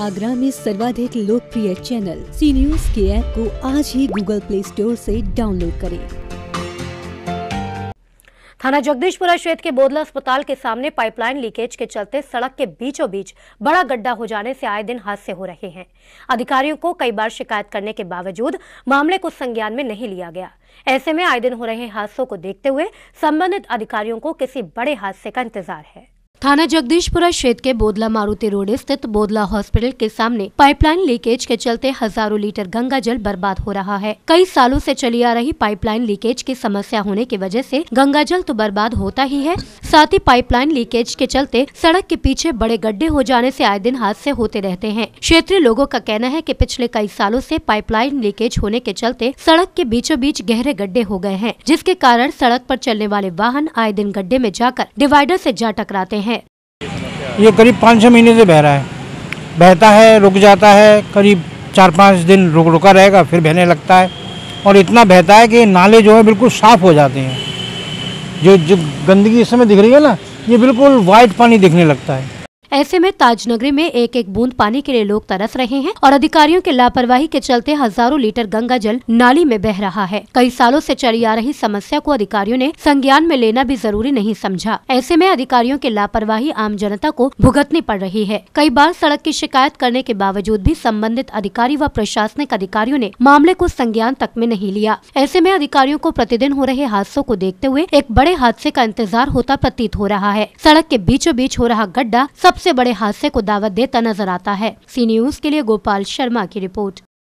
आगरा में सर्वाधिक लोकप्रिय चैनल सी न्यूज के ऐप को आज ही गूगल प्ले स्टोर से डाउनलोड करें थाना जगदीशपुरा क्षेत्र के बोदला अस्पताल के सामने पाइपलाइन लीकेज के चलते सड़क के बीचों बीच बड़ा गड्ढा हो जाने से आए दिन हादसे हो रहे हैं अधिकारियों को कई बार शिकायत करने के बावजूद मामले को संज्ञान में नहीं लिया गया ऐसे में आए दिन हो रहे हादसों को देखते हुए संबंधित अधिकारियों को किसी बड़े हादसे का इंतजार है थाना जगदीशपुरा क्षेत्र के बोदला मारुति रोड स्थित बोदला हॉस्पिटल के सामने पाइपलाइन लीकेज के चलते हजारों लीटर गंगा जल बर्बाद हो रहा है कई सालों से चली आ रही पाइपलाइन लीकेज की समस्या होने की वजह से गंगा जल तो बर्बाद होता ही है साथ ही पाइपलाइन लीकेज के चलते सड़क के पीछे बड़े गड्ढे हो जाने ऐसी आए दिन हादसे होते रहते हैं क्षेत्रीय लोगों का कहना है की पिछले कई सालों ऐसी पाइपलाइन लीकेज होने के चलते सड़क के बीचों बीच गहरे गड्ढे हो गए हैं जिसके कारण सड़क आरोप चलने वाले वाहन आए दिन गड्ढे में जाकर डिवाइडर ऐसी जा टकराते हैं ये करीब पाँच छः महीने से बह रहा है बहता है रुक जाता है करीब चार पाँच दिन रुक रुका रहेगा फिर बहने लगता है और इतना बहता है कि नाले जो है बिल्कुल साफ़ हो जाते हैं जो जो गंदगी इस समय दिख रही है ना ये बिल्कुल वाइट पानी दिखने लगता है ऐसे में ताजनगरी में एक एक बूंद पानी के लिए लोग तरस रहे हैं और अधिकारियों के लापरवाही के चलते हजारों लीटर गंगा जल नाली में बह रहा है कई सालों से चली आ रही समस्या को अधिकारियों ने संज्ञान में लेना भी जरूरी नहीं समझा ऐसे में अधिकारियों की लापरवाही आम जनता को भुगतनी पड़ रही है कई बार सड़क की शिकायत करने के बावजूद भी संबंधित अधिकारी व प्रशासनिक अधिकारियों ने मामले को संज्ञान तक में नहीं लिया ऐसे में अधिकारियों को प्रतिदिन हो रहे हादसों को देखते हुए एक बड़े हादसे का इंतजार होता प्रतीत हो रहा है सड़क के बीचों बीच हो रहा गड्ढा सबसे सबसे बड़े हादसे को दावत देता नजर आता है सी न्यूज के लिए गोपाल शर्मा की रिपोर्ट